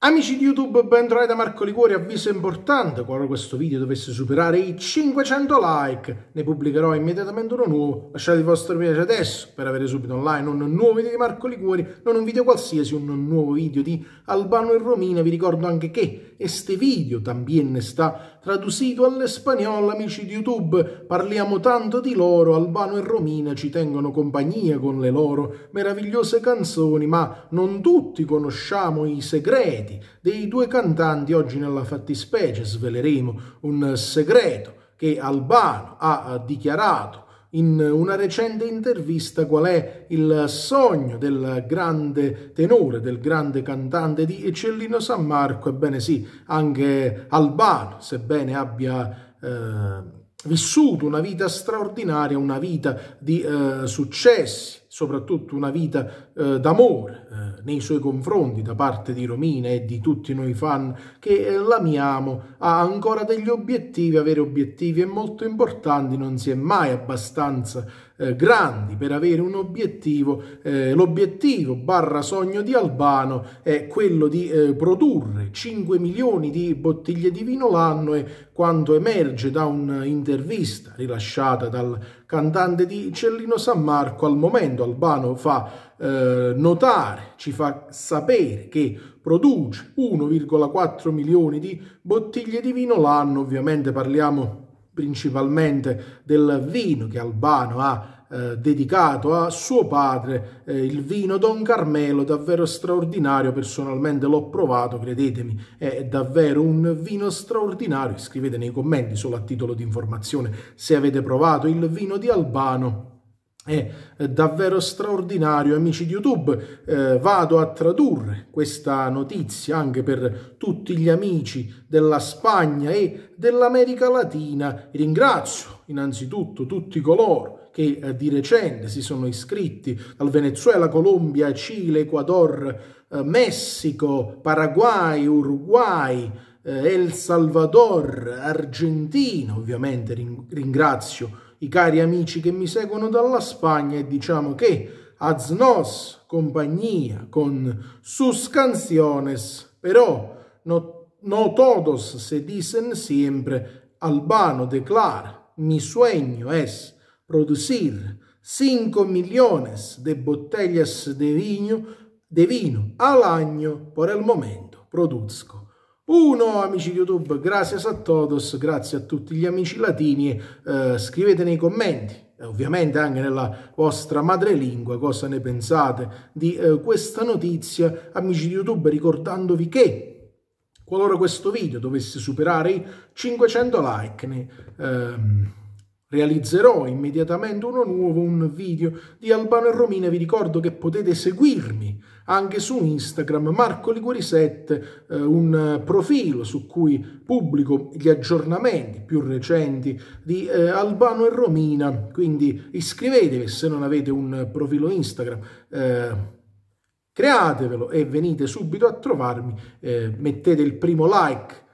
Amici di YouTube, ben da Marco Liguori, avviso importante, qualora questo video dovesse superare i 500 like, ne pubblicherò immediatamente uno nuovo, lasciate il vostro piace adesso per avere subito online un nuovo video di Marco Liguori, non un video qualsiasi, un nuovo video di Albano e Romina, vi ricordo anche che este video también está traducido al español, amici di YouTube. Parliamo tanto di loro, Albano e Romina ci tengono compagnia con le loro meravigliose canzoni, ma non tutti conosciamo i segreti dei due cantanti. Oggi nella fattispecie sveleremo un segreto che Albano ha dichiarato in una recente intervista qual è il sogno del grande tenore, del grande cantante di Eccellino San Marco. Ebbene sì, anche Albano, sebbene abbia eh, vissuto una vita straordinaria, una vita di eh, successi, soprattutto una vita eh, d'amore eh, nei suoi confronti da parte di Romina e di tutti noi fan che eh, l'amiamo, ha ancora degli obiettivi, avere obiettivi è molto importante, non si è mai abbastanza eh, grandi per avere un obiettivo. Eh, l'obiettivo barra sogno di Albano è quello di eh, produrre 5 milioni di bottiglie di vino l'anno e quanto emerge da un'intervista rilasciata dal cantante di Cellino San Marco al momento Albano fa eh, notare, ci fa sapere che produce 1,4 milioni di bottiglie di vino l'anno, ovviamente parliamo principalmente del vino che Albano ha eh, dedicato a suo padre, eh, il vino Don Carmelo, davvero straordinario, personalmente l'ho provato, credetemi, è davvero un vino straordinario, scrivete nei commenti solo a titolo di informazione se avete provato il vino di Albano è eh, davvero straordinario amici di youtube eh, vado a tradurre questa notizia anche per tutti gli amici della spagna e dell'america latina ringrazio innanzitutto tutti coloro che eh, di recente si sono iscritti dal venezuela colombia cile ecuador eh, messico paraguay uruguay eh, el salvador argentina ovviamente ring- ringrazio i cari amici che mi seguono dalla Spagna e diciamo che Aznos compagnia con sus canciones, però no, no todos se dicen siempre Albano declara mi sueño es producir 5 millones de botellas de vino, de vino al año por el momento produzco uno, amici di YouTube, grazie a todos, grazie a tutti gli amici latini, eh, scrivete nei commenti ovviamente anche nella vostra madrelingua cosa ne pensate di eh, questa notizia amici di youtube ricordandovi che qualora questo video dovesse superare i 500 like ne ehm, realizzerò immediatamente uno nuovo un video di Albano e Romina vi ricordo che potete seguirmi anche su Instagram, Marco Liguori 7, eh, un profilo su cui pubblico gli aggiornamenti più recenti di eh, Albano e Romina, quindi iscrivetevi se non avete un profilo Instagram. Eh, createvelo e venite subito a trovarmi, eh, mettete il primo like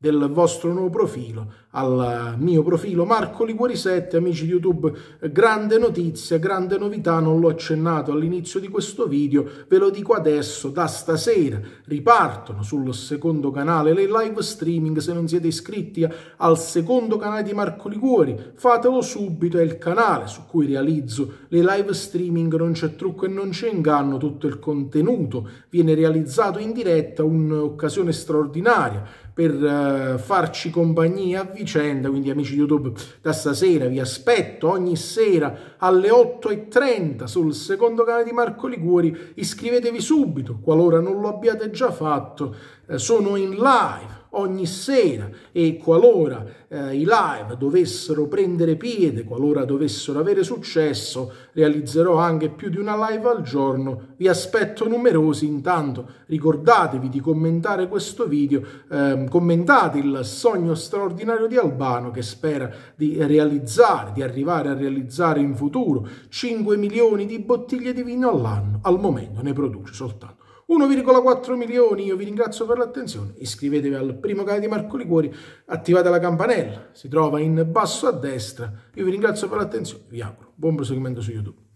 del vostro nuovo profilo al mio profilo Marco Liguorisette, amici di YouTube, grande notizia, grande novità, non l'ho accennato all'inizio di questo video, ve lo dico adesso, da stasera ripartono sul secondo canale le live streaming, se non siete iscritti al secondo canale di Marco Liguori, fatelo subito, è il canale su cui realizzo le live streaming, non c'è trucco e non c'è inganno, tutto il contenuto viene realizzato in diretta, un'occasione straordinaria per uh, farci compagnia a vicenda, quindi amici di YouTube da stasera vi aspetto ogni sera alle 8.30 sul secondo canale di Marco Liguori, iscrivetevi subito qualora non lo abbiate già fatto, eh, sono in live ogni sera e qualora eh, i live dovessero prendere piede, qualora dovessero avere successo, realizzerò anche più di una live al giorno. Vi aspetto numerosi, intanto ricordatevi di commentare questo video, eh, commentate il sogno straordinario di Albano che spera di realizzare, di arrivare a realizzare in futuro 5 milioni di bottiglie di vino all'anno, al momento ne produce soltanto 1,4 milioni, io vi ringrazio per l'attenzione, iscrivetevi al primo canale di Marco Liguori, attivate la campanella, si trova in basso a destra, io vi ringrazio per l'attenzione, vi auguro buon proseguimento su YouTube.